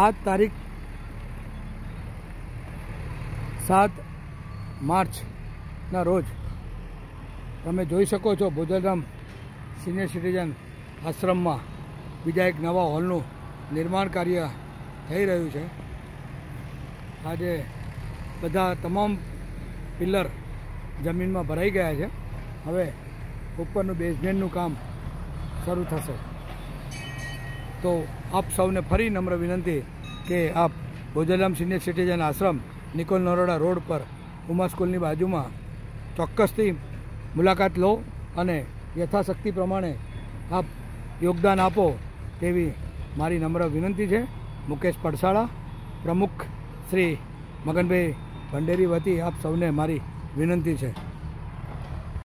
આજ તારીખ સાત માર્ચના રોજ તમે જોઈ શકો છો બુદ્ધધામ સિનિયર સિટીઝન આશ્રમમાં બીજા એક નવા હોલનું નિર્માણ કાર્ય થઈ રહ્યું છે આજે બધા તમામ પિલ્લર જમીનમાં ભરાઈ ગયા છે હવે ઉપરનું બેઝમેન્ટનું કામ શરૂ થશે તો આપ સૌને ફરી નમ્ર વિનંતી કે આપ ભોજનરામ સિનિયર સિટીઝન આશ્રમ નિકોલ નરોડા રોડ પર ઉમા સ્કૂલની બાજુમાં ચોક્કસથી મુલાકાત લો અને યથાશક્તિ પ્રમાણે આપ યોગદાન આપો તેવી મારી નમ્ર વિનંતી છે મુકેશ પડસાળા પ્રમુખ શ્રી મગનભાઈ ભંડેરી વતી આપ સૌને મારી વિનંતી છે